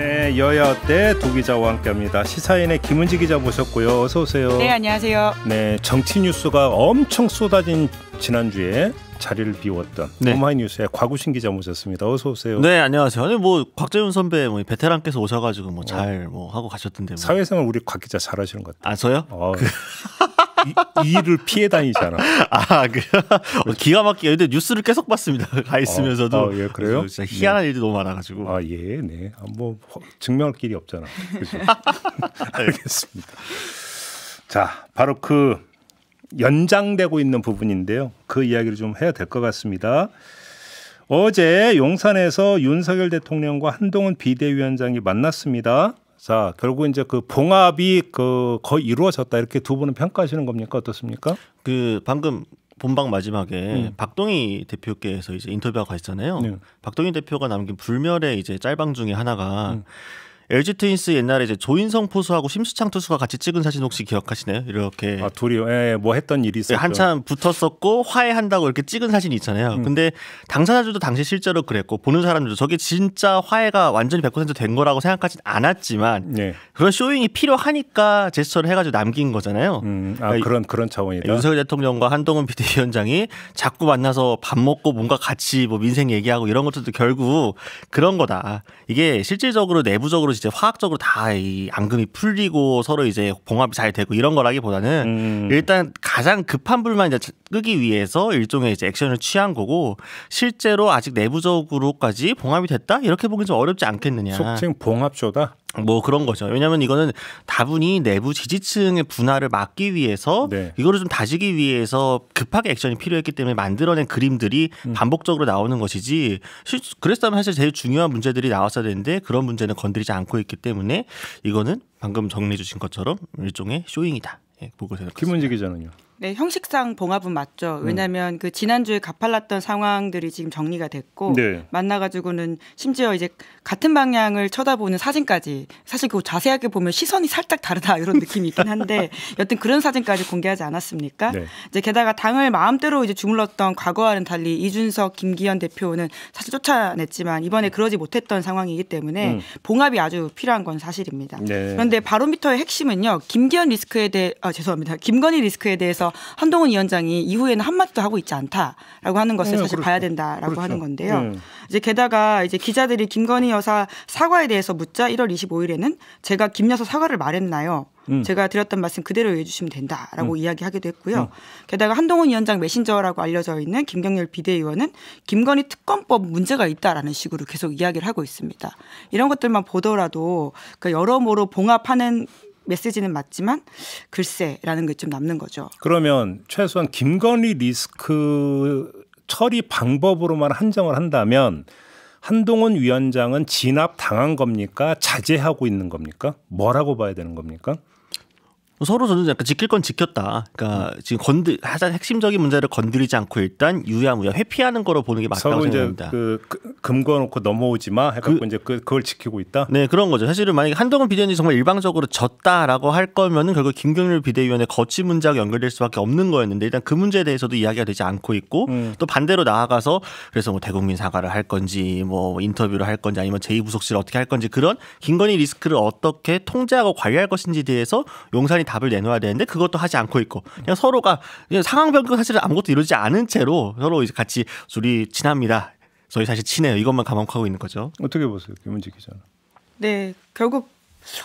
네, 여야때두 기자와 함께합니다. 시사인의 김은지 기자 모셨고요. 어서 오세요. 네, 안녕하세요. 네, 정치 뉴스가 엄청 쏟아진 지난주에 자리를 비웠던 네. 오마이뉴스의 과구신 기자 모셨습니다. 어서 오세요. 네, 안녕하세요. 아니 뭐곽재윤 선배 뭐 베테랑께서 오셔가지고 뭐 잘뭐 어. 뭐 하고 가셨던데. 뭐. 사회생활 우리 곽 기자 잘하시는 것 같아요. 아 저요? 어. 그... 이, 일을 피해 다니잖아. 아, 그, 어, 기가 막히게. 근데 뉴스를 계속 봤습니다. 가 있으면서도. 어, 어, 예, 그래요? 진짜 희한한 네. 일도 너무 많아가지고. 아, 예, 네. 아, 뭐, 증명할 길이 없잖아. 알겠습니다. 자, 바로 그 연장되고 있는 부분인데요. 그 이야기를 좀 해야 될 것 같습니다. 어제 용산에서 윤석열 대통령과 한동훈 비대위원장이 만났습니다. 자, 결국 이제 그 봉합이 그 거의 이루어졌다 이렇게 두 분은 평가하시는 겁니까 어떻습니까? 그 방금 본방 마지막에 음. 박동희 대표께서 이제 인터뷰하고 가셨잖아요. 네. 박동희 대표가 남긴 불멸의 이제 짤방 중에 하나가 음. LG 트윈스 옛날에 이제 조인성 포수하고 심수창 투수가 같이 찍은 사진 혹시 기억하시나요? 이렇게 아 둘이요. 예, 예, 뭐 했던 일이 있었죠. 네, 한참 붙었었고 화해한다고 이렇게 찍은 사진 이 있잖아요. 음. 근데 당사자들도 당시 실제로 그랬고 보는 사람들도 저게 진짜 화해가 완전히 100%된 거라고 생각하진 않았지만 네. 그런 쇼잉이 필요하니까 제스처를 해가지고 남긴 거잖아요. 음, 아 그러니까 그런 그런 차원이다. 윤석열 대통령과 한동훈 비대위원장이 자꾸 만나서 밥 먹고 뭔가 같이 뭐 민생 얘기하고 이런 것들도 결국 그런 거다. 이게 실질적으로 내부적으로 이제 화학적으로 다이 앙금이 풀리고 서로 이제 봉합이 잘 되고 이런 거라기보다는 음. 일단 가장 급한 불만 이제 끄기 위해서 일종의 이제 액션을 취한 거고 실제로 아직 내부적으로까지 봉합이 됐다 이렇게 보기 좀 어렵지 않겠느냐. 속칭 봉합쇼다. 뭐 그런 거죠. 왜냐하면 이거는 다분히 내부 지지층의 분화를 막기 위해서 네. 이거를 좀 다지기 위해서 급하게 액션이 필요했기 때문에 만들어낸 그림들이 음. 반복적으로 나오는 것이지 그랬다면 사실 제일 중요한 문제들이 나왔어야 되는데 그런 문제는 건드리지 않고 있기 때문에 이거는 방금 정리해 주신 것처럼 일종의 쇼잉이다. 예, 보고 생각합니다. 김은지 기자는요. 네, 형식상 봉합은 맞죠. 왜냐하면 음. 그 지난주에 가팔랐던 상황들이 지금 정리가 됐고 네. 만나가지고는 심지어 이제 같은 방향을 쳐다보는 사진까지 사실 그 자세하게 보면 시선이 살짝 다르다 이런 느낌이 있긴 한데 여튼 그런 사진까지 공개하지 않았습니까? 네. 이제 게다가 당을 마음대로 이제 주물렀던 과거와는 달리 이준석, 김기현 대표는 사실 쫓아냈지만 이번에 음. 그러지 못했던 상황이기 때문에 음. 봉합이 아주 필요한 건 사실입니다. 네. 그런데 바로미터의 핵심은요 김기현 리스크에 대해 아 죄송합니다 김건희 리스크에 대해서 한동훈 위원장이 이후에는 한마디도 하고 있지 않다라고 하는 것을 네, 사실 그렇죠. 봐야 된다라고 그렇죠. 하는 건데요. 네. 이제 게다가 이제 기자들이 김건희 여사 사과에 대해서 묻자 1월 25일에는 제가 김 여사 사과를 말했나요? 음. 제가 드렸던 말씀 그대로 해주시면 된다라고 음. 이야기하기도 했고요. 음. 게다가 한동훈 위원장 메신저라고 알려져 있는 김경렬 비대위원은 김건희 특검법 문제가 있다라는 식으로 계속 이야기를 하고 있습니다. 이런 것들만 보더라도 그 여러모로 봉합하는 메시지는 맞지만 글쎄라는 게 좀 남는 거죠. 그러면 최소한 김건희 리스크 처리 방법으로만 한정을 한다면 한동훈 위원장은 진압 당한 겁니까? 자제하고 있는 겁니까? 뭐라고 봐야 되는 겁니까? 서로 저는 약간 지킬 건 지켰다. 그러니까 음. 지금 건드 가장 핵심적인 문제를 건드리지 않고 일단 유야무야 회피하는 거로 보는 게 맞다고 생각합니다. 그, 그 금거놓고 넘어오지마 해갖고 그, 이제 그, 그걸 지키고 있다. 네 그런 거죠. 사실은 만약 에 한동훈 비대위원이 정말 일방적으로 졌다라고 할 거면은 결국 김경률 비대위원의 거치 문제와 연결될 수밖에 없는 거였는데 일단 그 문제에 대해서도 이야기가 되지 않고 있고 음. 또 반대로 나아가서 그래서 뭐 대국민 사과를 할 건지 뭐 인터뷰를 할 건지 아니면 제2부속실 어떻게 할 건지 그런 김건희 리스크를 어떻게 통제하고 관리할 것인지 대해서 용산이 답을 내놓아야 되는데 그것도 하지 않고 있고 그냥 서로가 그냥 상황 변경 사실은 아무것도 이루지 않은 채로 서로 이제 같이 둘이 친합니다. 저희 사실 친해요. 이것만 감옥하고 있는 거죠. 어떻게 보세요, 김은지 기자는? 네, 결국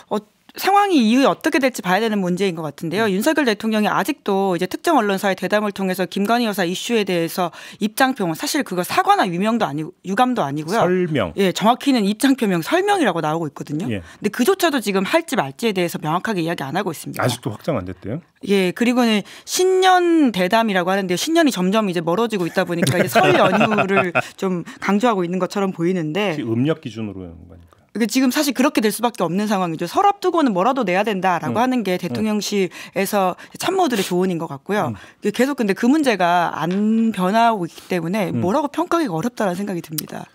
어, 상황이 이후에 어떻게 될지 봐야 되는 문제인 것 같은데요. 음. 윤석열 대통령이 아직도 이제 특정 언론사의 대담을 통해서 김건희 여사 이슈에 대해서 입장표은 사실 그거 사과나 유명도 아니고 유감도 아니고요. 설명. 예, 정확히는 입장표명 설명이라고 나오고 있거든요. 예. 근데 그조차도 지금 할지 말지에 대해서 명확하게 이야기 안 하고 있습니다. 아직도 확정 안 됐대요. 예, 그리고는 신년 대담이라고 하는데 신년이 점점 이제 멀어지고 있다 보니까 이제 설 연휴를 좀 강조하고 있는 것처럼 보이는데 음력 기준으로 하는 거 아니에요? 지금 사실 그렇게 될 수밖에 없는 상황이죠. 서랍 두고는 뭐라도 내야 된다라고 음. 하는 게 음. 대통령실에서 참모들의 조언인 것 같고요. 음. 계속 근데 그 문제가 안 변하고 있기 때문에 음. 뭐라고 평가하기가 어렵다는 생각이 듭니다.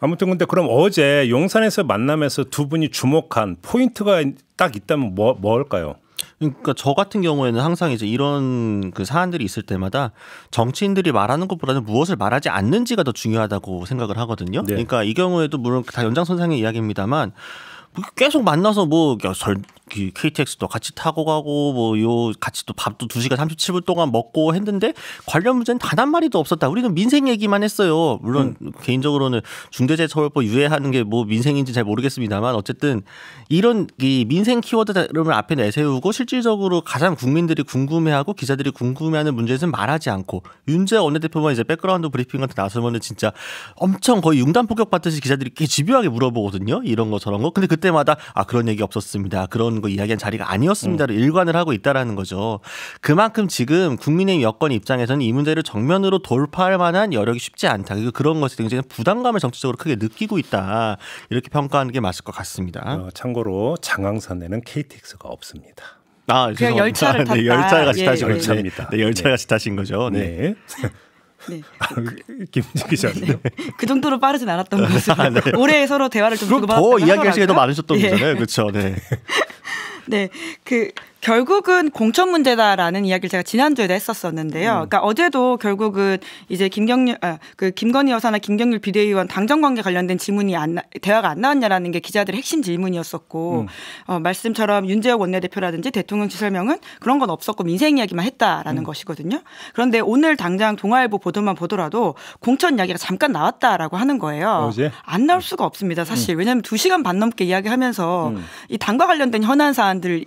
아무튼 근데 그럼 어제 용산에서 만남에서 두 분이 주목한 포인트가 딱 있다면 뭐, 뭘까요? 그러니까 저 같은 경우에는 항상 이제 이런 그 사안들이 있을 때마다 정치인들이 말하는 것보다는 무엇을 말하지 않는지가 더 중요하다고 생각을 하거든요. 네. 그러니까 이 경우에도 물론 그 다 연장선상의 이야기입니다만 뭐 계속 만나서 뭐 KTX도 같이 타고 가고 뭐 요 같이 또 밥도 2시간3 7분 동안 먹고 했는데 관련 문제는 단 한 마리도 없었다. 우리는 민생 얘기만 했어요. 물론 음. 개인적으로는 중대재해처벌법 유예하는 게 뭐 민생인지 잘 모르겠습니다만 어쨌든 이런 이 민생 키워드를 앞에 내세우고 실질적으로 가장 국민들이 궁금해하고 기자들이 궁금해하는 문제는 말하지 않고 윤재 원내대표만 이제 백그라운드 브리핑 같은 나서면은 진짜 엄청 거의 융단 폭격 받듯이 기자들이 이렇게 집요하게 물어보거든요. 이런 거 저런 거. 근데 그때마다 아 그런 얘기 없었습니다. 그런 이런 거 이야기한 자리가 아니었습니다로 음. 일관을 하고 있다라는 거죠. 그만큼 지금 국민의힘 여권 입장에서는 이 문제를 정면으로 돌파할 만한 여력이 쉽지 않다. 그리고 그런 것에 굉장히 부담감을 정치적으로 크게 느끼고 있다. 이렇게 평가하는 게 맞을 것 같습니다. 어, 참고로 장항선에는 KTX가 없습니다. 아, 그냥 열차를 네, 탔다. 예, 네, 열차를 같이 타신 거죠. 예, 예. 네, 열차를 같이 타신 거죠. 네. 네. 네. 아, 김진기 씨는요? 네. 그 정도로 빠르진 않았던 것같습니 아, 네. 올해 서로 대화를 좀더 이야기할 시간이 더 많으셨던 예. 거잖아요. 그렇죠. 네. 네, 그 결국은 공천 문제다라는 이야기를 제가 지난주에도 했었었는데요. 음. 그러니까 어제도 결국은 이제 김경률 아, 그 김건희 여사나 김경률 비대위원 당정 관계 관련된 질문이 안 대화가 안 나왔냐라는 게 기자들의 핵심 질문이었었고 음. 어, 말씀처럼 윤재혁 원내대표라든지 대통령 지설명은 그런 건 없었고 민생 이야기만 했다라는 음. 것이거든요. 그런데 오늘 당장 동아일보 보도만 보더라도 공천 이야기가 잠깐 나왔다라고 하는 거예요. 어제? 안 나올 음. 수가 없습니다, 사실. 음. 왜냐하면 두시간반 넘게 이야기하면서 음. 이 당과 관련된 현안 사안들을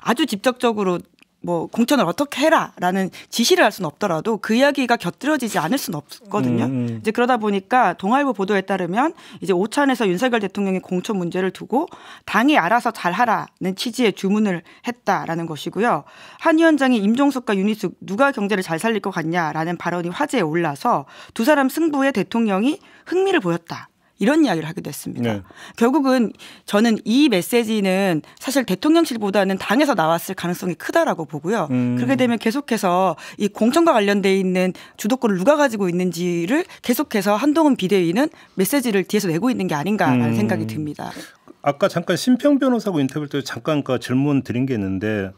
아주 아주 직접적으로 뭐 공천을 어떻게 해라라는 지시를 할 수는 없더라도 그 이야기가 곁들여지지 않을 수는 없거든요. 음, 음. 이제 그러다 보니까 동아일보 보도에 따르면 이제 오찬에서 윤석열 대통령이 공천 문제를 두고 당이 알아서 잘하라는 취지의 주문을 했다라는 것이고요. 한 위원장이 임종석과 윤희숙 누가 경제를 잘 살릴 것 같냐라는 발언이 화제에 올라서 두 사람 승부에 대통령이 흥미를 보였다. 이런 이야기를 하게 됐습니다. 네. 결국은 저는 이 메시지는 사실 대통령실보다는 당에서 나왔을 가능성이 크다라고 보고요. 음. 그렇게 되면 계속해서 이 공천과 관련돼 있는 주도권을 누가 가지고 있는지를 계속해서 한동훈 비대위는 메시지를 뒤에서 내고 있는 게 아닌가라는 음. 생각이 듭니다. 아까 잠깐 심평 변호사하고 인터뷰 때 잠깐 그 질문 드린 게 있는데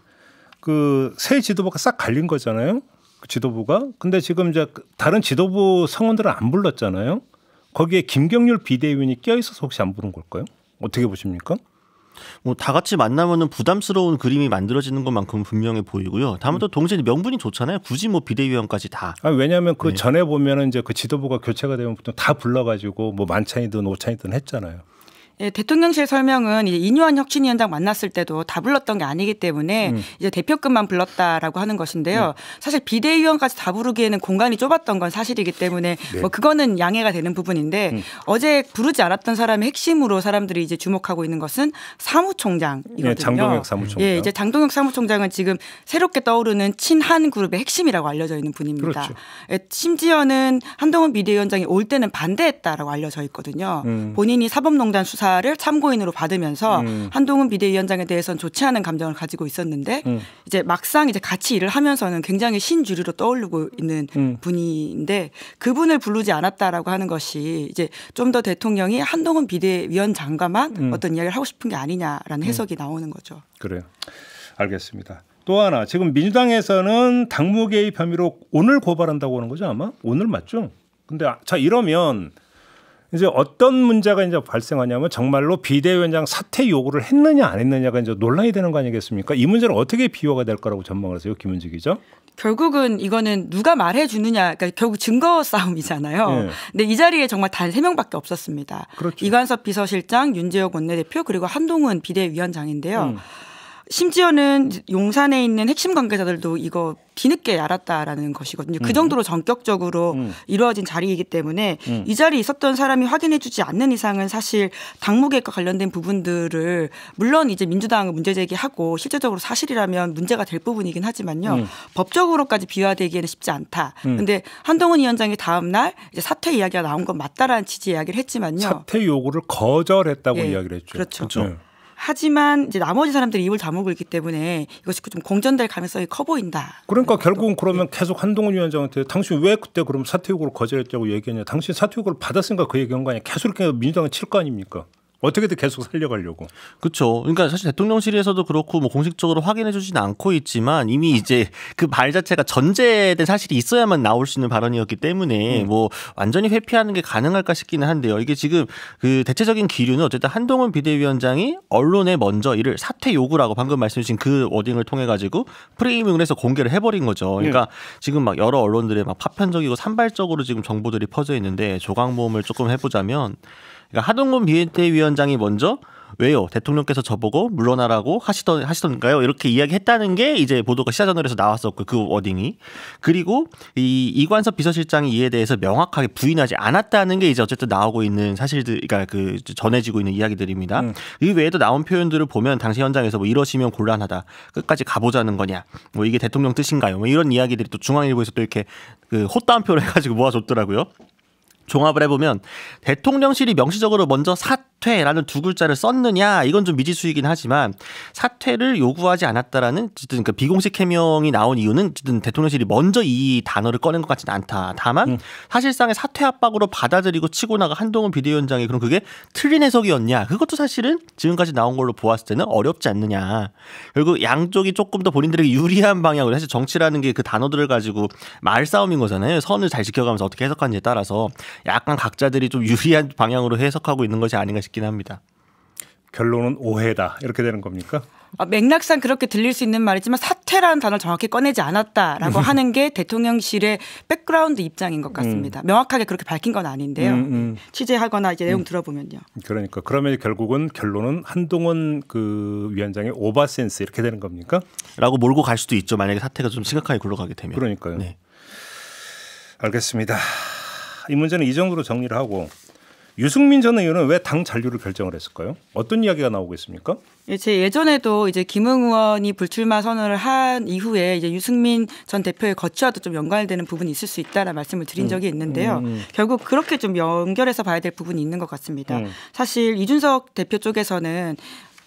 그 새 지도부가 싹 갈린 거잖아요. 그 지도부가 근데 지금 이제 다른 지도부 성원들은 안 불렀잖아요. 거기에 김경률 비대위원이 껴있어서 혹시 안 부른 걸까요? 어떻게 보십니까? 뭐 다 같이 만나면은 부담스러운 그림이 만들어지는 것만큼 분명해 보이고요. 다만 또 음. 동시에 명분이 좋잖아요. 굳이 뭐 비대위원까지 다. 아 왜냐하면 그 네. 전에 보면은 이제 그 지도부가 교체가 되면 보통 다 불러가지고 뭐 만찬이든 오찬이든 했잖아요. 예, 대통령실 설명은 이제 인유한 혁신위원장 만났을 때도 다 불렀던 게 아니기 때문에 음. 이제 대표급만 불렀다라고 하는 것인데요. 네. 사실 비대위원까지 다 부르기에는 공간이 좁았던 건 사실이기 때문에 네. 뭐 그거는 양해가 되는 부분인데 음. 어제 부르지 않았던 사람의 핵심으로 사람들이 이제 주목하고 있는 것은 사무총장이거든요. 네, 장동혁 사무총장. 예, 이제 장동혁 사무총장은 지금 새롭게 떠오르는 친한 그룹의 핵심이라고 알려져 있는 분입니다. 그렇죠. 예, 심지어는 한동훈 비대위원장이 올 때는 반대했다라고 알려져 있거든요. 음. 본인이 사법농단 수사 조사를 참고인으로 받으면서 음. 한동훈 비대위원장에 대해서는 좋지 않은 감정을 가지고 있었는데 음. 이제 막상 이제 같이 일을 하면서는 굉장히 신주류로 떠오르고 있는 음. 분인데 그분을 부르지 않았다라고 하는 것이 이제 좀 더 대통령이 한동훈 비대위원장과만 음. 어떤 이야기를 하고 싶은 게 아니냐라는 음. 해석이 나오는 거죠. 그래요. 알겠습니다. 또 하나 지금 민주당에서는 당무 개입 혐의로 오늘 고발한다고 하는 거죠 아마 오늘 맞죠? 근데 아, 자 이러면 이제 어떤 문제가 이제 발생하냐면 정말로 비대위원장 사퇴 요구를 했느냐 안 했느냐가 이제 논란이 되는 거 아니겠습니까? 이문제를 어떻게 비화가 될 거라고 전망 하세요, 김은지 기자? 결국은 이거는 누가 말해 주느냐, 그러니까 결국 증거 싸움이잖아요. 네. 근데 이 자리에 정말 단 세 명밖에 없었습니다. 그렇죠. 이관섭 비서실장, 윤재혁 원내대표 그리고 한동훈 비대위원장인데요. 음. 심지어는 용산에 있는 핵심 관계자들도 이거 뒤늦게 알았다라는 것이거든요. 그 음. 정도로 전격적으로 음. 이루어진 자리이기 때문에 음. 이 자리에 있었던 사람이 확인해주지 않는 이상은 사실 당무계획과 관련된 부분들을 물론 이제 민주당은 문제 제기하고 실제적으로 사실이라면 문제가 될 부분이긴 하지만요. 음. 법적으로까지 비화되기에는 쉽지 않다. 음. 근데 한동훈 위원장이 다음날 사퇴 이야기가 나온 건 맞다라는 취지 이야기를 했지만요. 사퇴 요구를 거절했다고 예, 이야기를 했죠. 그렇죠. 그렇죠. 네. 하지만 이제 나머지 사람들이 입을 다물고 있기 때문에 이것이 좀 공전될 가능성이 커 보인다. 그러니까 결국은 그러면 계속 한동훈 위원장한테 당신 왜 그때 그럼 사퇴 요구를 거절했다고 얘기했냐. 당신 사퇴 요구를 받았으니까 그 얘기한 거 아니야. 계속 이렇게 민주당은 칠 거 아닙니까? 어떻게든 계속 살려가려고. 그렇죠. 그러니까 사실 대통령실에서도 그렇고 뭐 공식적으로 확인해 주진 않고 있지만 이미 이제 그 말 자체가 전제된 사실이 있어야만 나올 수 있는 발언이었기 때문에 음. 뭐 완전히 회피하는 게 가능할까 싶기는 한데요. 이게 지금 그 대체적인 기류는 어쨌든 한동훈 비대위원장이 언론에 먼저 이를 사퇴 요구라고 방금 말씀해 주신 그 워딩을 통해 가지고 프레이밍을 해서 공개를 해 버린 거죠. 그러니까 네. 지금 막 여러 언론들의 막 파편적이고 산발적으로 지금 정보들이 퍼져 있는데 조각모음을 조금 해 보자면 그러니까 하동훈 비대위원장이 먼저 왜요? 대통령께서 저보고 물러나라고 하시던 하시던가요? 이렇게 이야기했다는 게 이제 보도가 시사저널에서 나왔었고 그 워딩이 그리고 이 이관섭 비서실장이 이에 대해서 명확하게 부인하지 않았다는 게 이제 어쨌든 나오고 있는 사실들, 그러니까 그 전해지고 있는 이야기들입니다. 음. 이 외에도 나온 표현들을 보면 당시 현장에서 뭐 이러시면 곤란하다, 끝까지 가보자는 거냐, 뭐 이게 대통령 뜻인가요? 뭐 이런 이야기들이 또 중앙일보에서 또 이렇게 그호따옴표를 해가지고 모아줬더라고요. 종합을 해보면 대통령실이 명시적으로 먼저 사퇴라는 두 글자를 썼느냐 이건 좀 미지수이긴 하지만 사퇴를 요구하지 않았다라는 어쨌든 그 비공식 해명이 나온 이유는 어쨌든 대통령실이 먼저 이 단어를 꺼낸 것 같지는 않다. 다만 음. 사실상의 사퇴 압박으로 받아들이고 치고 나가 한동훈 비대위원장이 그럼 그게 틀린 해석이었냐 그것도 사실은 지금까지 나온 걸로 보았을 때는 어렵지 않느냐 결국 양쪽이 조금 더 본인들에게 유리한 방향으로 사실 정치라는 게 그 단어들을 가지고 말싸움인 거잖아요. 선을 잘 지켜가면서 어떻게 해석하는지에 따라서 약간 각자들이 좀 유리한 방향으로 해석하고 있는 것이 아닌가 싶긴 합니다. 결론은 오해다 이렇게 되는 겁니까? 아, 맥락상 그렇게 들릴 수 있는 말이지만 사퇴라는 단어 정확히 꺼내지 않았다라고 하는 게 대통령실의 백그라운드 입장인 것 같습니다. 음. 명확하게 그렇게 밝힌 건 아닌데요. 음, 음. 네. 취재하거나 이제 내용 음. 들어보면요. 그러니까 그러면 결국은 결론은 한동훈 그 위원장의 오바 센스 이렇게 되는 겁니까? 라고 몰고 갈 수도 있죠. 만약에 사태가 좀 심각하게 굴러가게 되면. 그러니까요. 네. 알겠습니다. 이 문제는 이 정도로 정리를 하고 유승민 전 의원은 왜 당 잔류를 결정을 했을까요? 어떤 이야기가 나오고 있습니까? 예, 제 예전에도 이제 김웅 의원이 불출마 선언을 한 이후에 이제 유승민 전 대표의 거취와도 좀 연관되는 부분이 있을 수 있다라는 말씀을 드린 음. 적이 있는데요. 음. 결국 그렇게 좀 연결해서 봐야 될 부분이 있는 것 같습니다. 음. 사실 이준석 대표 쪽에서는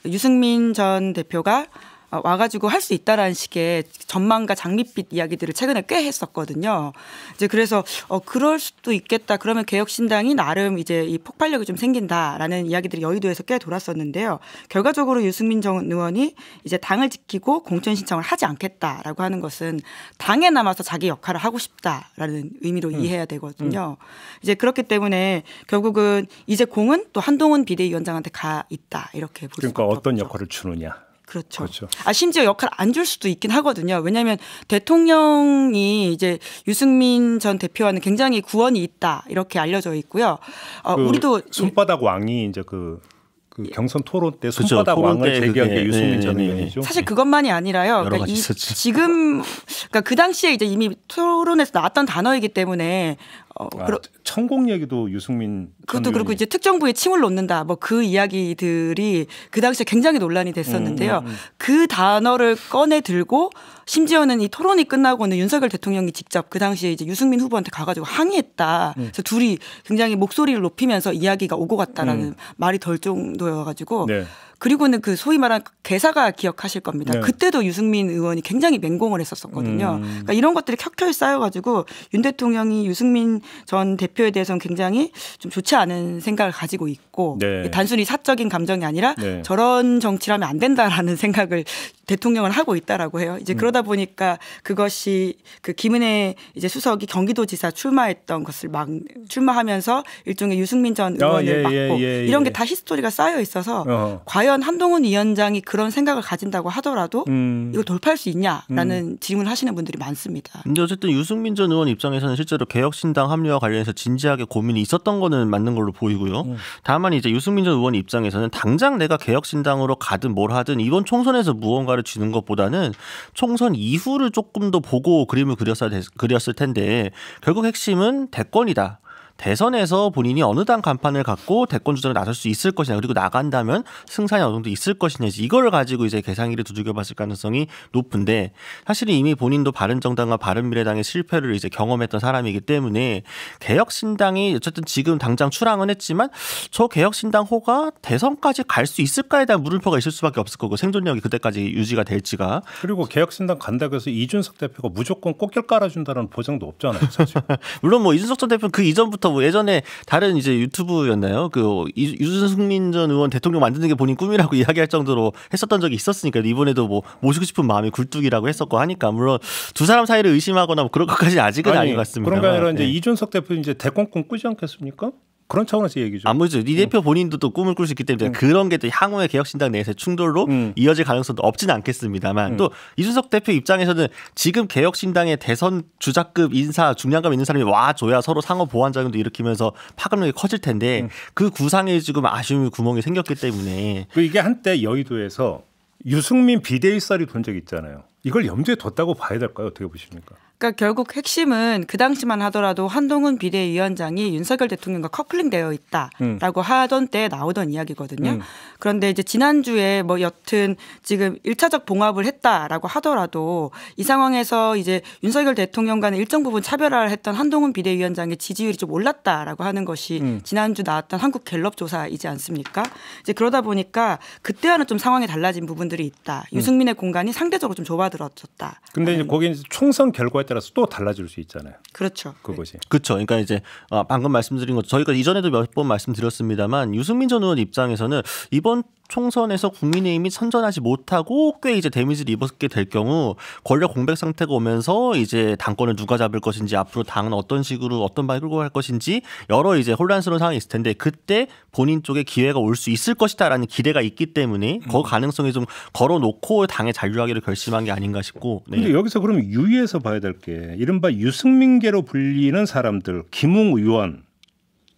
유승민 전 대표가 어, 와가지고 할 수 있다라는 식의 전망과 장밋빛 이야기들을 최근에 꽤 했었거든요. 이제 그래서 어 그럴 수도 있겠다. 그러면 개혁신당이 나름 이제 이 폭발력이 좀 생긴다라는 이야기들이 여의도에서 꽤 돌았었는데요. 결과적으로 유승민 전 의원이 이제 당을 지키고 공천 신청을 하지 않겠다라고 하는 것은 당에 남아서 자기 역할을 하고 싶다라는 의미로 음. 이해해야 되거든요. 음. 이제 그렇기 때문에 결국은 이제 공은 또 한동훈 비대위원장한테 가 있다 이렇게 볼수 그러니까 어떤 없죠. 역할을 주느냐. 그렇죠. 그렇죠. 아 심지어 역할 안 줄 수도 있긴 하거든요. 왜냐하면 대통령이 이제 유승민 전 대표와는 굉장히 구원이 있다 이렇게 알려져 있고요. 어, 그 우리도 손바닥 왕이 이제 그그 그 예. 경선 토론 때 손바닥 그렇죠. 왕을 제기한 게 네, 유승민 전 네, 네. 의원이죠. 사실 그것만이 아니라요. 그러니까 이, 지금 그러니까 그 당시에 이제 이미 토론에서 나왔던 단어이기 때문에 어, 아, 그러, 천공 얘기도 유승민 그것도 그렇고 이제 특정 부에 침을 놓는다 뭐 그 이야기들이 그 당시에 굉장히 논란이 됐었는데요. 음, 음, 음. 그 단어를 꺼내 들고 심지어는 이 토론이 끝나고는 윤석열 대통령이 직접 그 당시에 이제 유승민 후보한테 가가지고 항의했다. 음. 그래서 둘이 굉장히 목소리를 높이면서 이야기가 오고 갔다라는 음. 말이 덜 정도여가지고. 네. 그리고는 그 소위 말하는 개사가 기억하실 겁니다. 네. 그때도 유승민 의원이 굉장히 맹공을 했었었거든요. 음. 그러니까 이런 것들이 켜켜이 쌓여가지고 윤 대통령이 유승민 전 대표에 대해서는 굉장히 좀 좋지 않은 생각을 가지고 있고 네. 단순히 사적인 감정이 아니라 네. 저런 정치라면 안 된다라는 생각을 대통령은 하고 있다라고 해요. 이제 음. 그러다 보니까 그것이 그 김은혜 이제 수석이 경기도지사 출마했던 것을 막 출마하면서 일종의 유승민 전 아, 의원을 어, 예, 막고 예, 예, 이런 게 다 히스토리가 쌓여 있어서 어 과연 과연 한동훈 위원장이 그런 생각을 가진다고 하더라도 음. 이걸 돌파할 수 있냐라는 음. 질문을 하시는 분들이 많습니다. 근데 어쨌든 유승민 전 의원 입장에서는 실제로 개혁신당 합류와 관련해서 진지하게 고민이 있었던 거는 맞는 걸로 보이고요. 음. 다만 이제 유승민 전 의원 입장에서는 당장 내가 개혁신당으로 가든 뭘 하든 이번 총선에서 무언가를 쥐는 것보다는 총선 이후를 조금 더 보고 그림을 그렸어야 됐, 그렸을 텐데 결국 핵심은 대권이다. 대선에서 본인이 어느 당 간판을 갖고 대권 주자로 나설 수 있을 것이냐 그리고 나간다면 승산이 어느 정도 있을 것이냐 이걸 가지고 이제 계상이를 두들겨 봤을 가능성이 높은데 사실은 이미 본인도 바른정당과 바른미래당의 실패를 이제 경험했던 사람이기 때문에 개혁신당이 어쨌든 지금 당장 출항은 했지만 저 개혁신당 호가 대선까지 갈 수 있을까에 대한 물음표가 있을 수밖에 없을 거고 생존력이 그때까지 유지가 될지가 그리고 개혁신당 간다고 해서 이준석 대표가 무조건 꽃길 깔아준다는 보장도 없잖아요. 사실. 물론 뭐 이준석 전 대표는 그 이전부터 때부터 뭐 예전에 다른 이제 유튜브였나요? 그 유승민 전 의원 대통령 만드는 게 본인 꿈이라고 이야기할 정도로 했었던 적이 있었으니까 이번에도 뭐 모시고 싶은 마음이 굴뚝이라고 했었고 하니까 물론 두 사람 사이를 의심하거나 뭐 그런 것까지 아직은 아니, 아닌 것 같습니다. 그런 게 아니라 네. 이제 이준석 대표 이제 대권 꿈 꾸지 않겠습니까? 그런 차원에서 얘기죠. 아무래도 리 음. 대표 본인도 또 꿈을 꿀 수 있기 때문에 음. 그런 게 또향후에 개혁신당 내에서 의 충돌로 음. 이어질 가능성도 없진 않겠습니다만 음. 또 이준석 대표 입장에서는 지금 개혁신당의 대선 주자급 인사 중량감 있는 사람이 와줘야 서로 상호 보완 작용도 일으키면서 파급력이 커질 텐데 음. 그 구상에 지금 아쉬움이 구멍이 생겼기 때문에 그 이게 한때 여의도에서 유승민 비대위 쌀이 돈적 있잖아요. 이걸 염두에 뒀다고 봐야 될까요? 어떻게 보십니까? 그러니까 결국 핵심은 그 당시만 하더라도 한동훈 비대위원장이 윤석열 대통령과 커플링되어 있다라고 음. 하던 때 나오던 이야기거든요. 음. 그런데 이제 지난주에 뭐 여튼 지금 1차적 봉합을 했다라고 하더라도 이 상황에서 이제 윤석열 대통령 과는 일정 부분 차별화를 했던 한동훈 비대위원장의 지지율이 좀 올랐다라고 하는 것이 음. 지난주 나왔던 한국 갤럽 조사이지 않습니까? 이제 그러다 보니까 그때와는 좀 상황이 달라진 부분들이 있다. 음. 유승민의 공간이 상대적으로 좀 좁아들어졌다. 근데 이제 거기 총선 결과 따라서 또 달라질 수 있잖아요. 그렇죠. 그것이. 그렇죠. 그러니까 이제 아, 방금 말씀드린 것 저희가 이전에도 몇 번 말씀드렸습니다만 유승민 전 의원 입장에서는 이번 총선에서 국민의힘이 선전하지 못하고 꽤 이제 데미지를 입었게 될 경우 권력 공백 상태가 오면서 이제 당권을 누가 잡을 것인지 앞으로 당은 어떤 식으로 어떤 방향을 끌고 갈 것인지 여러 이제 혼란스러운 상황이 있을 텐데 그때 본인 쪽에 기회가 올 수 있을 것이다라는 기대가 있기 때문에 음. 그 가능성이 좀 걸어놓고 당에 잔류하기를 결심한 게 아닌가 싶고. 네. 근데 여기서 그럼 유의해서 봐야 될 게 이른바 유승민계로 불리는 사람들 김웅 의원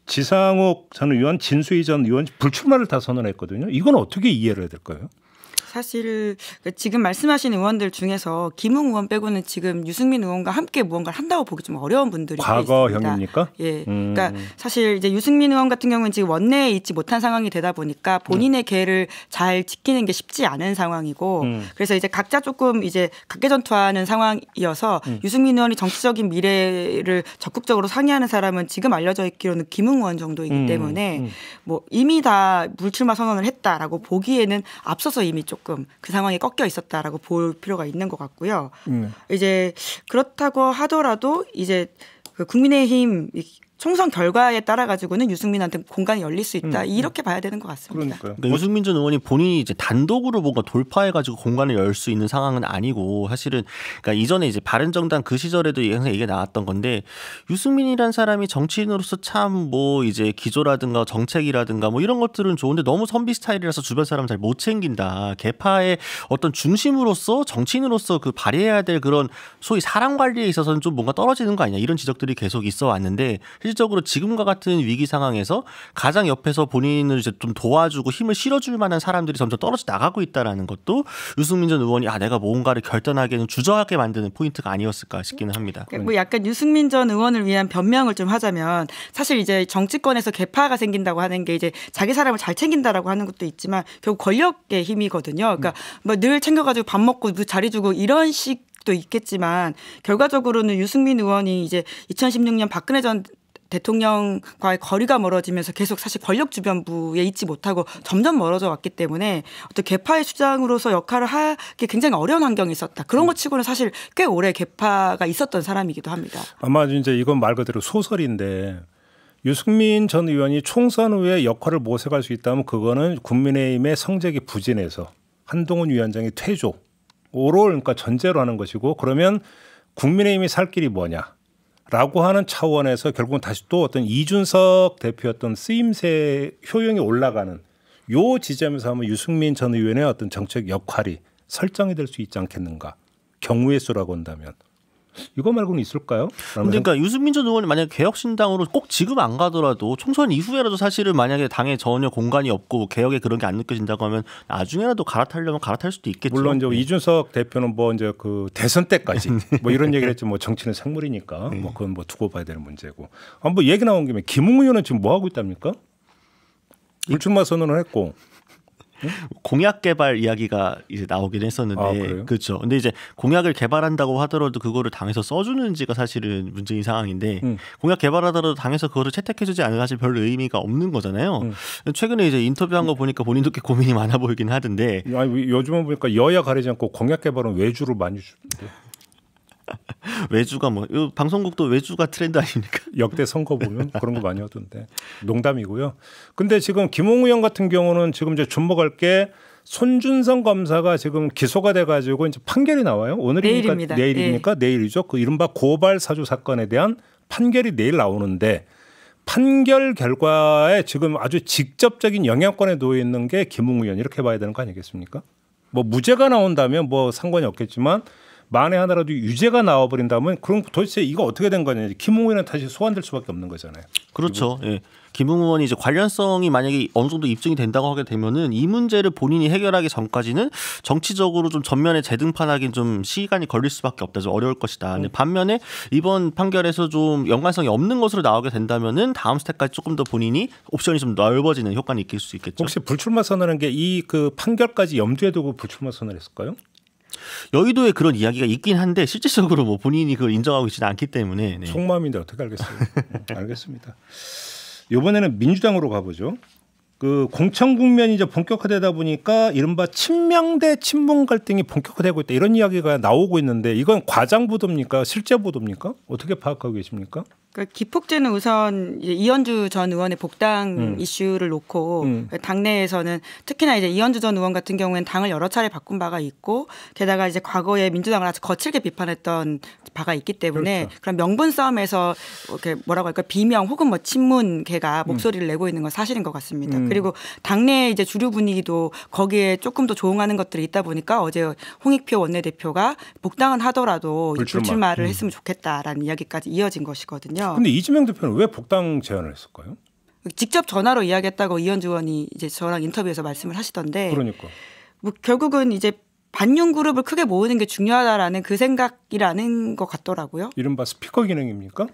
지상욱 전 의원, 진수희 전 의원 불출마를 다 선언했거든요. 이건 어떻게 이해를 해야 될까요? 사실 그 지금 말씀하신 의원들 중에서 김웅 의원 빼고는 지금 유승민 의원과 함께 무언가를 한다고 보기 좀 어려운 분들이 과거형입니까? 예. 음. 그러니까 사실 이제 유승민 의원 같은 경우는 지금 원내에 있지 못한 상황이 되다 보니까 본인의 음. 계를 잘 지키는 게 쉽지 않은 상황이고 음. 그래서 이제 각자 조금 이제 각계전투하는 상황이어서 음. 유승민 의원이 정치적인 미래를 적극적으로 상의하는 사람은 지금 알려져 있기로는 김웅 의원 정도이기 음. 때문에 음. 뭐 이미 다 물출마 선언을 했다라고 보기에는 앞서서 이미 좀 조금 그 상황이 꺾여 있었다라고 볼 필요가 있는 것 같고요. 음. 이제 그렇다고 하더라도 이제 그 국민의힘 총선 결과에 따라 가지고는 유승민한테 공간이 열릴 수 있다 음. 이렇게 봐야 되는 것 같습니다. 그러니까요. 그 유승민 전 의원이 본인이 이제 단독으로 뭔가 돌파해 가지고 공간을 열 수 있는 상황은 아니고 사실은 그러니까 이전에 이제 바른정당 그 시절에도 항상 얘기 나왔던 건데 유승민이란 사람이 정치인으로서 참 뭐 이제 기조라든가 정책이라든가 뭐 이런 것들은 좋은데 너무 선비 스타일이라서 주변 사람 잘 못 챙긴다. 개파의 어떤 중심으로서 정치인으로서 그 발휘해야 될 그런 소위 사람 관리에 있어서는 좀 뭔가 떨어지는 거 아니냐 이런 지적들이 계속 있어 왔는데 실질적으로 지금과 같은 위기 상황에서 가장 옆에서 본인을 이제 좀 도와주고 힘을 실어줄 만한 사람들이 점점 떨어져 나가고 있다라는 것도 유승민 전 의원이 아 내가 뭔가를 결단하기에는 주저하게 만드는 포인트가 아니었을까 싶기는 합니다. 그러니까 뭐 약간 유승민 전 의원을 위한 변명을 좀 하자면 사실 이제 정치권에서 개파가 생긴다고 하는 게 이제 자기 사람을 잘 챙긴다라고 하는 것도 있지만 결국 권력의 힘이거든요. 그러니까 뭐 늘 챙겨가지고 밥 먹고 자리 주고 이런 식 있겠지만 결과적으로는 유승민 의원이 이제 2016년 박근혜 전 대통령과의 거리가 멀어지면서 계속 사실 권력 주변부에 있지 못하고 점점 멀어져 왔기 때문에 어떤 개파의 주장으로서 역할을 하기 굉장히 어려운 환경이 있었다. 그런 것 음. 치고는 사실 꽤 오래 개파가 있었던 사람이기도 합니다. 아마 이제 이건 말 그대로 소설인데 유승민 전 의원이 총선 후에 역할을 모색할 수 있다면 그거는 국민의힘의 성적이 부진해서 한동훈 위원장이 퇴조 오로 그러니까 전제로 하는 것이고 그러면 국민의힘이 살 길이 뭐냐 라고 하는 차원에서 결국은 다시 또 어떤 이준석 대표였던 쓰임새 효용이 올라가는 요 지점에서 하면 유승민 전 의원의 어떤 정책 역할이 설정이 될 수 있지 않겠는가 경우의 수라고 한다면 이거 말고는 있을까요? 그러니까 유승민 전 의원이 만약 개혁신당으로 꼭 지금 안 가더라도 총선 이후에라도 사실은 만약에 당에 전혀 공간이 없고 개혁에 그런 게 안 느껴진다고 하면 나중에라도 갈아타려면 갈아탈 수도 있겠죠. 물론 이제 네. 이준석 대표는 뭐 이제 그 대선 때까지 네. 뭐 이런 얘기를 했죠. 뭐 정치는 생물이니까 네. 뭐 그건 뭐 두고 봐야 되는 문제고. 아뭐 얘기 나온 김에 김웅 의원은 지금 뭐 하고 있답니까? 불출마 선언을 했고 공약 개발 이야기가 이제 나오긴 했었는데 아, 그렇죠. 근데 이제 공약을 개발한다고 하더라도 그거를 당에서 써주는지가 사실은 문제인 상황인데 음. 공약 개발하더라도 당에서 그거를 채택해주지 않으면 사실 별 의미가 없는 거잖아요. 음. 최근에 이제 인터뷰한 거 보니까 본인도 꽤 고민이 많아 보이긴 하던데. 아니 요즘은 보니까 여야 가리지 않고 공약 개발은 외주로 많이 주는데. 외주가 뭐 방송국도 외주가 트렌드 아닙니까? 역대 선거 보면 그런 거 많이 하던데 농담이고요. 근데 지금 김홍우 형 같은 경우는 지금 이제 주목할 게 손준성 검사가 지금 기소가 돼가지고 이제 판결이 나와요. 오늘이니까 내일입니다. 내일이니까 네. 내일이죠. 그 이른바 고발 사주 사건에 대한 판결이 내일 나오는데 판결 결과에 지금 아주 직접적인 영향권에 놓여 있는 게 김웅 의원 이렇게 봐야 되는 거 아니겠습니까? 뭐 무죄가 나온다면 뭐 상관이 없겠지만 만에 하나라도 유죄가 나와버린다면 그럼 도대체 이거 어떻게 된 거냐 김웅원은 다시 소환될 수밖에 없는 거잖아요. 그렇죠. 예. 김웅 의원이 이제 관련성이 만약에 어느 정도 입증이 된다고 하게 되면은 이 문제를 본인이 해결하기 전까지는 정치적으로 좀 전면에 재등판하기는 좀 시간이 걸릴 수밖에 없다. 좀 어려울 것이다. 근데 음. 반면에 이번 판결에서 좀 연관성이 없는 것으로 나오게 된다면은 다음 스텝까지 조금 더 본인이 옵션이 좀 넓어지는 효과는 있을 수 있겠죠. 혹시 불출마 선언한 게이 그 판결까지 염두에 두고 불출마 선언했을까요? 을 여의도에 그런 이야기가 있긴 한데 실질적으로 뭐 본인이 그걸 인정하고 있지는 않기 때문에 네. 속마음인데 어떻게 알겠어요? 음, 알겠습니다. 이번에는 민주당으로 가보죠. 그 공천 국면이 이제 본격화되다 보니까 이른바 친명대 친문 갈등이 본격화되고 있다 이런 이야기가 나오고 있는데 이건 과장 보도입니까 실제 보도입니까 어떻게 파악하고 계십니까? 그러니까 기폭제는 우선 이현주 전 의원의 복당 음. 이슈를 놓고 음. 당내에서는 특히나 이제 이현주 전 의원 같은 경우에는 당을 여러 차례 바꾼 바가 있고 게다가 이제 과거에 민주당을 아주 거칠게 비판했던 바가 있기 때문에 그렇죠. 그런 명분 싸움에서 이렇게 뭐라고 할까 비명 혹은 뭐 친문계가 음. 목소리를 음. 내고 있는 건 사실인 것 같습니다. 음. 그리고 당내 이제 주류 분위기도 거기에 조금 더 조응하는 것들이 있다 보니까 어제 홍익표 원내대표가 복당은 하더라도 불출마. 불출마를 음. 했으면 좋겠다라는 이야기까지 이어진 것이거든요. 근데 이재명 대표는 왜 복당 제안을 했을까요? 직접 전화로 이야기했다고 이현주 의원이 이제 저랑 인터뷰에서 말씀을 하시던데. 그러니까. 뭐 결국은 이제 반윤 그룹을 크게 모으는 게 중요하다라는 그 생각이라는 것 같더라고요. 이른바 스피커 기능입니까?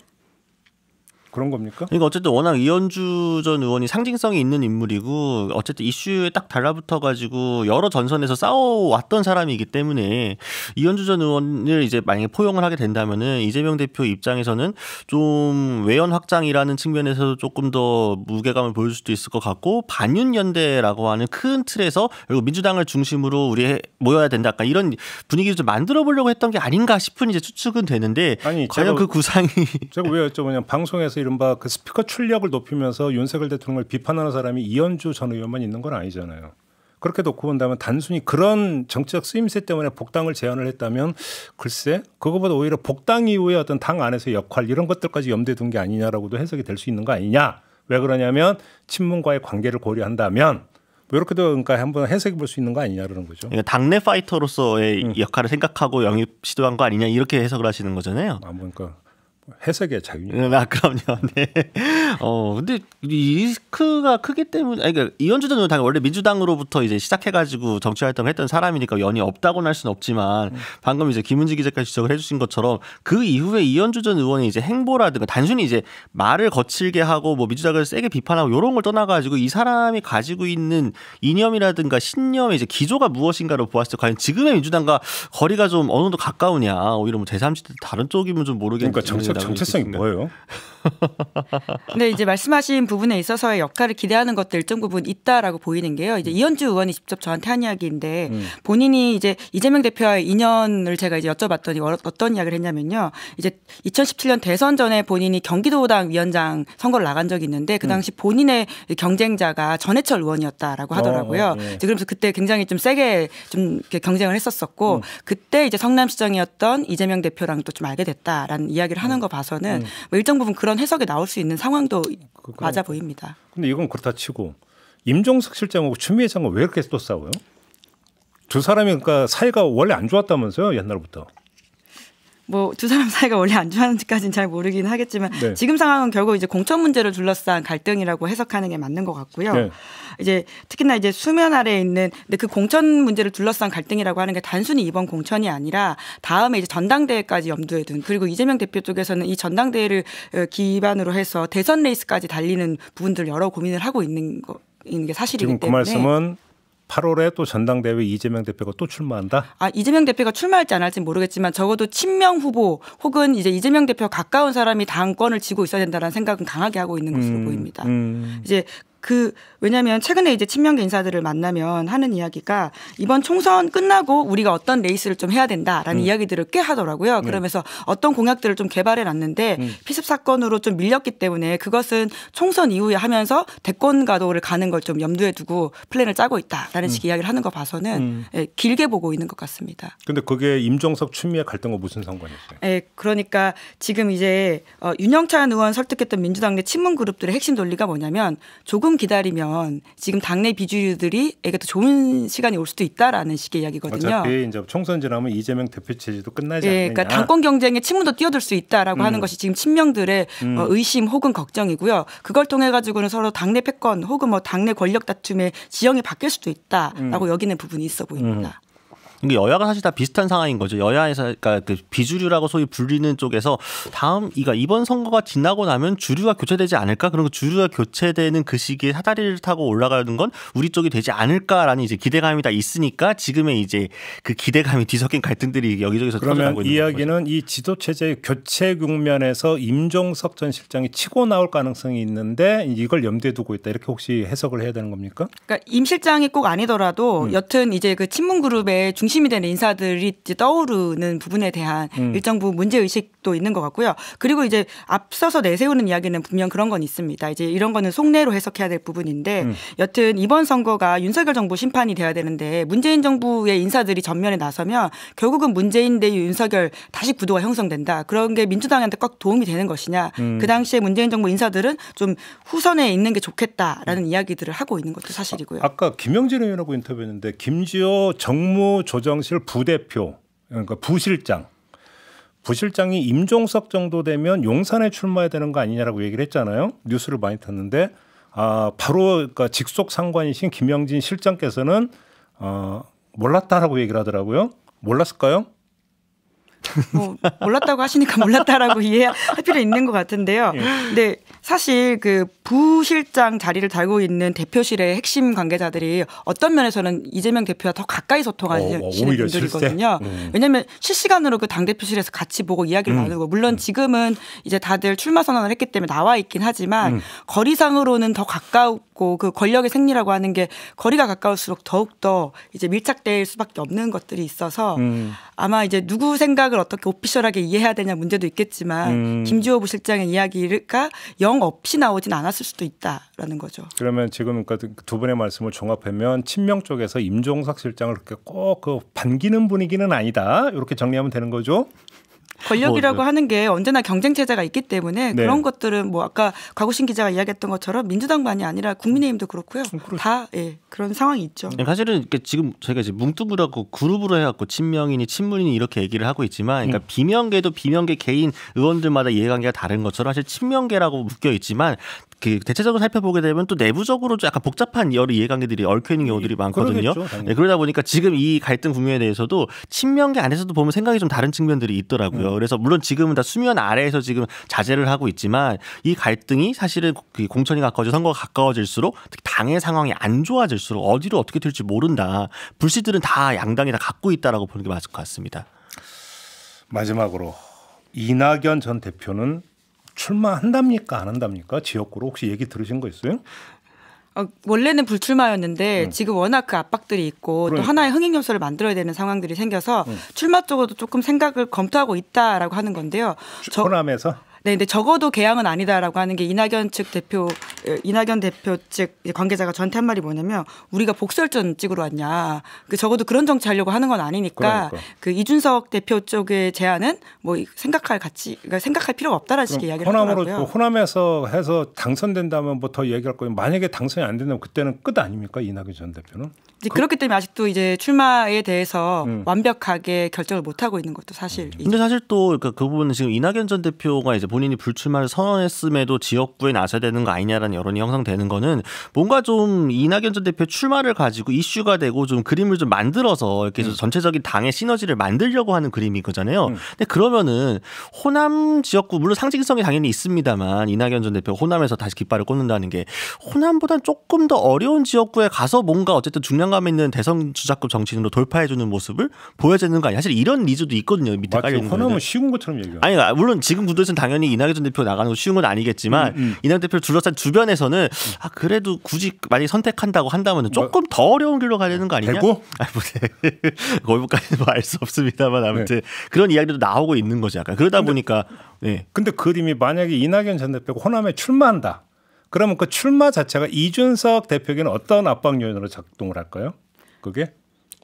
그런 겁니까? 그러니까 어쨌든 워낙 이현주 전 의원이 상징성이 있는 인물이고 어쨌든 이슈에 딱 달라붙어 가지고 여러 전선에서 싸워왔던 사람이기 때문에 이현주 전 의원을 이제 만약에 포용을 하게 된다면은 이재명 대표 입장에서는 좀 외연 확장이라는 측면에서도 조금 더 무게감을 보일 수도 있을 것 같고 반윤 연대라고 하는 큰 틀에서 그리고 민주당을 중심으로 우리 모여야 된다. 약간 이런 분위기를 좀 만들어 보려고 했던 게 아닌가 싶은 이제 추측은 되는데 아니, 과연 제가, 그 구상이 제가 왜 여쭤보냐 방송에서 이른바 그 스피커 출력을 높이면서 윤석열 대통령을 비판하는 사람이 이현주 전 의원만 있는 건 아니잖아요. 그렇게 놓고 본다면 단순히 그런 정치적 쓰임새 때문에 복당을 제안을 했다면 글쎄 그것보다 오히려 복당 이후에 어떤 당 안에서의 역할 이런 것들까지 염두에 둔 게 아니냐라고도 해석이 될 수 있는 거 아니냐 왜 그러냐면 친문과의 관계를 고려한다면 뭐 이렇게도 그러니까 한번 해석해 볼 수 있는 거 아니냐라는 거죠. 그러니까 당내 파이터로서의 응. 음. 역할을 생각하고 영입 시도한 거 아니냐 이렇게 해석을 하시는 거잖아요. 아, 그러니까 해석의 자유니까. 네, 아, 그럼요. 네. 어, 근데 리스크가 크기 때문에, 아니, 그러니까 이현주 전 의원은 원래 민주당으로부터 이제 시작해가지고 정치 활동을 했던 사람이니까 연이 없다고는 할 수는 없지만 음. 방금 이제 김은지 기자까지 지적을 해주신 것처럼 그 이후에 이현주 전 의원이 이제 행보라든가 단순히 이제 말을 거칠게 하고 뭐 민주당을 세게 비판하고 이런 걸 떠나가지고 이 사람이 가지고 있는 이념이라든가 신념의 이제 기조가 무엇인가를 보았을 때 과연 지금의 민주당과 거리가 좀 어느 정도 가까우냐 오히려 뭐 제3지대 다른 쪽이면 좀 모르겠는데. 그러니까 정체성이 뭐예요? 근데 이제 말씀하신 부분에 있어서의 역할을 기대하는 것도 일정 부분 있다라고 보이는 게요. 이제 음. 이현주 의원이 직접 저한테 한 이야기인데 음. 본인이 이제 이재명 대표와의 인연을 제가 이제 여쭤봤더니 어, 어떤 이야기를 했냐면요. 이제 2017년 대선 전에 본인이 경기도당 위원장 선거를 나간 적이 있는데 그 음. 당시 본인의 경쟁자가 전해철 의원이었다라고 어, 하더라고요. 어, 예. 그래서 그때 굉장히 좀 세게 좀 경쟁을 했었었고 음. 그때 이제 성남시장이었던 이재명 대표랑 또 좀 알게 됐다라는 이야기를 하는 음. 거 봐서는 음. 뭐 일정 부분 그런 그런 해석이 나올 수 있는 상황도 그건, 맞아 보입니다. 근데 이건 그렇다 치고 임종석 실장하고 추미애 장관 왜 이렇게 또 싸워요? 두 사람이 그러니까 사이가 원래 안 좋았다면서요 옛날부터. 뭐두 사람 사이가 원래 안 좋아하는지까지는 잘 모르긴 하겠지만 네. 지금 상황은 결국 이제 공천 문제를 둘러싼 갈등이라고 해석하는 게 맞는 것 같고요. 네. 이제 특히나 이제 수면 아래에 있는 근데 그 공천 문제를 둘러싼 갈등이라고 하는 게 단순히 이번 공천이 아니라 다음에 이제 전당대회까지 염두에 둔 그리고 이재명 대표 쪽에서는 이 전당대회를 어, 기반으로 해서 대선 레이스까지 달리는 부분들 여러 고민을 하고 있는 거 있는 게 사실이기 지 때문에 지금 그 말씀은 8월에 또 전당대회 이재명 대표가 또 출마한다? 아, 이재명 대표가 출마할지 안 할지 모르겠지만 적어도 친명 후보 혹은 이제 이재명 대표 가까운 사람이 당권을 쥐고 있어야 된다는 생각은 강하게 하고 있는 것으로 음, 보입니다. 음. 이제 그 왜냐하면 최근에 이제 친명계 인사들을 만나면 하는 이야기가 이번 총선 끝나고 우리가 어떤 레이스를 좀 해야 된다라는 음. 이야기들을 꽤 하더라고요. 네. 그러면서 음. 어떤 공약들을 좀 개발해 놨는데 음. 피습 사건으로 좀 밀렸기 때문에 그것은 총선 이후에 하면서 대권 가도를 가는 걸 좀 염두에 두고 플랜을 짜고 있다라는 음. 식의 이야기를 하는 거 봐서는 음. 예, 길게 보고 있는 것 같습니다. 근데 그게 임종석 추미애 갈등과 무슨 상관이 있요 예, 그러니까 지금 이제 어, 윤영찬 의원 설득했던 민주당 내 친문 그룹들의 핵심 논리가 뭐냐면 조금 기다리면 지금 당내 비주류들이 에게 더 좋은 시간이 올 수도 있다라는 식의 이야기거든요. 어차피 이제 총선 지나면 이재명 대표 체제도 끝나지 예, 않느냐. 그러니까 당권 경쟁에 친문도 뛰어들 수 있다라고 음. 하는 것이 지금 친명들의 음. 어, 의심 혹은 걱정이고요. 그걸 통해 가지고는 서로 당내 패권 혹은 뭐 당내 권력 다툼의 지형이 바뀔 수도 있다라고 음. 여기는 부분이 있어 보입니다. 음. 이게 그러니까 여야가 사실 다 비슷한 상황인 거죠. 여야에서 그러니까 그 비주류라고 소위 불리는 쪽에서 다음 이가 그러니까 이번 선거가 지나고 나면 주류가 교체되지 않을까? 그런 주류가 교체되는 그 시기에 사다리를 타고 올라가는 건 우리 쪽이 되지 않을까라는 이제 기대감이 다 있으니까 지금의 이제 그 기대감이 뒤섞인 갈등들이 여기저기서 그러면 이야기는 이 지도 체제의 교체 국면에서 임종석 전 실장이 치고 나올 가능성이 있는데 이걸 염두에 두고 있다. 이렇게 혹시 해석을 해야 되는 겁니까? 그러니까 임 실장이 꼭 아니더라도 음. 여튼 이제 그 친문 그룹의 중 중심이 되는 인사들이 떠오르는 부분에 대한 음. 일정 부분 문제 의식도 있는 것 같고요. 그리고 이제 앞서서 내세우는 이야기는 분명 그런 건 있습니다. 이제 이런 거는 속내로 해석해야 될 부분인데 음. 여튼 이번 선거가 윤석열 정부 심판이 돼야 되는데 문재인 정부의 인사들이 전면에 나서면 결국은 문재인 대 윤석열 다시 구도가 형성된다. 그런 게 민주당한테 꽉 도움이 되는 것이냐. 음. 그 당시에 문재인 정부 인사들은 좀 후선에 있는 게 좋겠다라는 이야기들을 하고 있는 것도 사실이고요. 아, 까 김영진 의원하고 인터뷰했는데 김지호 정무 조 조정실 부대표 그러니까 부실장 부실장이 임종석 정도 되면 용산에 출마해야 되는 거 아니냐라고 얘기를 했잖아요. 뉴스를 많이 탔는데 아 바로 그니까 직속 상관이신 김영진 실장께서는 어 몰랐다라고 얘기를 하더라고요. 몰랐을까요? 뭐 몰랐다고 하시니까 몰랐다라고 이해할 필요 있는 것 같은데요. 예. 근데 사실 그 부실장 자리를 달고 있는 대표실의 핵심 관계자들이 어떤 면에서는 이재명 대표와 더 가까이 소통하시는 어, 어 분들이거든요. 음. 왜냐하면 실시간으로 그 당 대표실에서 같이 보고 이야기를 음. 나누고 물론 음. 지금은 이제 다들 출마 선언을 했기 때문에 나와 있긴 하지만 음. 거리상으로는 더 가까웠고 그 권력의 생리라고 하는 게 거리가 가까울수록 더욱 더 이제 밀착될 수밖에 없는 것들이 있어서 음. 아마 이제 누구 생각을 어떻게 오피셜하게 이해해야 되냐 문제도 있겠지만 음. 김주호 부실장의 이야기가 영 없이 나오진 않았을 수도 있다라는 거죠. 그러면 지금 그 두 분의 말씀을 종합하면 친명 쪽에서 임종석 실장을 그렇게 꼭그 반기는 분위기는 아니다 이렇게 정리하면 되는 거죠. 권력이라고 뭐, 네. 하는 게 언제나 경쟁 체제가 있기 때문에 네. 그런 것들은 뭐 아까 과구신 기자가 이야기했던 것처럼 민주당만이 아니라 국민의힘도 그렇고요. 음, 그렇죠. 다 예, 그런 상황이 있죠. 네, 사실은 이 지금 저희가 이제 뭉뚱그려고 그룹으로 해갖고 친명인이 친문인이 이렇게 얘기를 하고 있지만, 그러니까 음. 비명계도 비명계 개인 의원들마다 이해관계가 다른 것처럼 사실 친명계라고 묶여 있지만 그 대체적으로 살펴보게 되면 또 내부적으로 약간 복잡한 여러 이해관계들이 얽혀 있는 예, 경우들이 많거든요. 그러겠죠, 네, 그러다 보니까 지금 이 갈등 국면에 대해서도 친명계 안에서도 보면 생각이 좀 다른 측면들이 있더라고요. 음. 그래서 물론 지금은 다 수면 아래에서 지금 자제를 하고 있지만 이 갈등이 사실은 그 공천이 가까워져 선거가 가까워질수록 특히 당의 상황이 안 좋아질수록 어디로 어떻게 될지 모른다. 불씨들은 다 양당이 다 갖고 있다라고 보는 게 맞을 것 같습니다. 마지막으로 이낙연 전 대표는 출마한답니까 안 한답니까 지역구로 혹시 얘기 들으신 거 있어요? 어, 원래는 불출마였는데 음. 지금 워낙 그 압박들이 있고 그러니까. 또 하나의 흥행 요소를 만들어야 되는 상황들이 생겨서 음. 출마 쪽으로도 조금 생각을 검토하고 있다라고 하는 건데요. 호남에서 네, 근데 적어도 개항은 아니다라고 하는 게 이낙연 측 대표 이낙연 대표 측 관계자가 저한테 한 말이 뭐냐면 우리가 복설전 찍으러 왔냐. 그 적어도 그런 정치 하려고 하는 건 아니니까 그러니까. 그 이준석 대표 쪽의 제안은 뭐 생각할 가치 그러니까 생각할 필요가 없다라는 식의 이야기를 호 하더라고요. 뭐 호남에서 해서 당선된다면 뭐 더 얘기할 거예요. 만약에 당선이 안 된다면 그때는 끝 아닙니까? 이낙연 전 대표는? 이제 그, 렇기 때문에 아직도 이제 출마에 대해서 음. 완벽하게 결정을 못 하고 있는 것도 사실. 음. 근데 사실 또그 그러니까 그 부분은 지금 이낙연 전 대표가 이제 본인이 불출마를 선언했음에도 지역구에 나서야 되는 거 아니냐라는 여론이 형성되는 거는 뭔가 좀 이낙연 전 대표 출마를 가지고 이슈가 되고 좀 그림을 좀 만들어서 이렇게 음. 전체적인 당의 시너지를 만들려고 하는 그림인 거잖아요. 음. 근데 그러면은 호남 지역구 물론 상징성이 당연히 있습니다만 이낙연 전 대표 호남에서 다시 깃발을 꽂는다는 게 호남보단 조금 더 어려운 지역구에 가서 뭔가 어쨌든 중량감 있는 대선 주자급 정치인으로 돌파해주는 모습을 보여주는거 아니야? 사실 이런 리즈도 있거든요. 밑에 깔려 있는. 호남은 쉬운 것처럼 얘기하 아니 물론 지금 구도에서는 당연히 당연히 이낙연 대표 나가는 거 쉬운 건 아니겠지만 음, 음. 이낙연 대표를 둘러싼 주변에서는 음. 아 그래도 굳이 많이 선택한다고 한다면 뭐 조금 뭐, 더 어려운 길로 가야 되는 거 아니냐? 되고? 아니 뭐 네. 거기까지는 뭐 알수 없습니다만 네. 아무튼 네. 그런 이야기도 나오고 있는 거죠. 약간 그러다 근데, 보니까 네. 근데 그림이 만약에 이낙연 전 대표가 호남에 출마한다. 그러면 그 출마 자체가 이준석 대표에게는 어떤 압박 요인으로 작동을 할까요? 그게?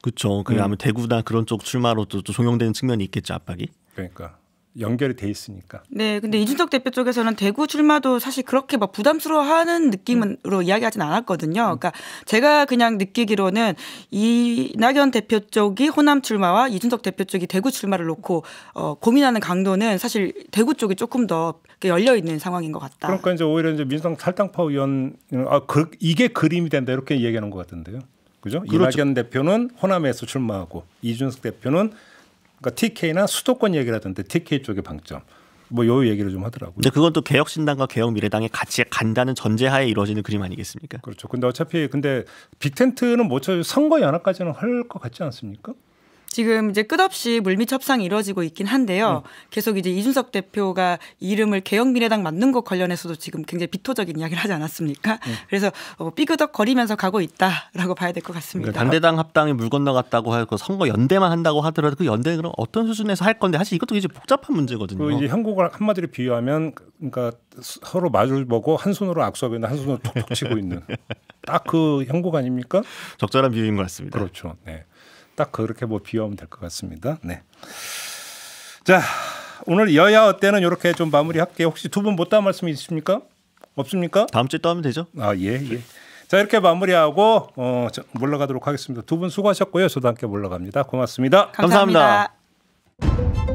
그렇죠. 그 음. 아마 대구나 그런 쪽 출마로 또, 또, 종용되는 측면이 있겠죠 압박이. 그러니까 연결이 돼 있으니까. 네, 근데 이준석 대표 쪽에서는 대구 출마도 사실 그렇게 막 부담스러워하는 느낌으로 음. 이야기하진 않았거든요. 음. 그러니까 제가 그냥 느끼기로는 이낙연 대표 쪽이 호남 출마와 이준석 대표 쪽이 대구 출마를 놓고 어, 고민하는 강도는 사실 대구 쪽이 조금 더 열려 있는 상황인 것 같다. 그러니까 이제 오히려 이제 민주당 탈당파 의원 아 그, 이게 그림이 된다 이렇게 얘기하는 것 같은데요. 그죠? 그렇죠. 이낙연 대표는 호남에서 출마하고 이준석 대표는 그러니까 TK나 수도권 얘기라던데 TK 쪽의 방점. 뭐 요 얘기를 좀 하더라고요. 근데 그건 또 개혁신당과 개혁미래당이 같이 간다는 전제하에 이루어지는 그림 아니겠습니까? 그렇죠. 근데 어차피 근데 빅텐트는 못쳐 뭐 선거 연합까지는 할 것 같지 않습니까? 지금 이제 끝없이 물밑 협상이 이루어지고 있긴 한데요. 음. 계속 이제 이준석 대표가 이름을 개혁미래당 맞는 것 관련해서도 지금 굉장히 비토적인 이야기를 하지 않았습니까? 음. 그래서 어, 삐그덕 거리면서 가고 있다라고 봐야 될 것 같습니다. 그러니까 반대당 합당이 물 건너갔다고 하고 그 선거 연대만 한다고 하더라도 그 연대 그럼 어떤 수준에서 할 건데 사실 이것도 이제 복잡한 문제거든요. 이제 형국을 한마디로 비유하면 그러니까 서로 마주를 보고 한 손으로 악수하고 있한 손으로 톡톡 치고 있는 딱그 형국 아닙니까? 적절한 비유인 것 같습니다. 그렇죠. 네. 딱 그렇게 뭐 비유하면 될 것 같습니다. 네. 자, 오늘 여야 어때는 이렇게 좀 마무리할게요. 혹시 두 분못다 말씀 있습니까? 없습니까? 다음 주에 또 하면 되죠. 아, 예, 예. 자, 이렇게 마무리하고 어, 저, 물러가도록 하겠습니다. 두 분 수고하셨고요. 저도 함께 물러갑니다. 고맙습니다 감사합니다. 감사합니다.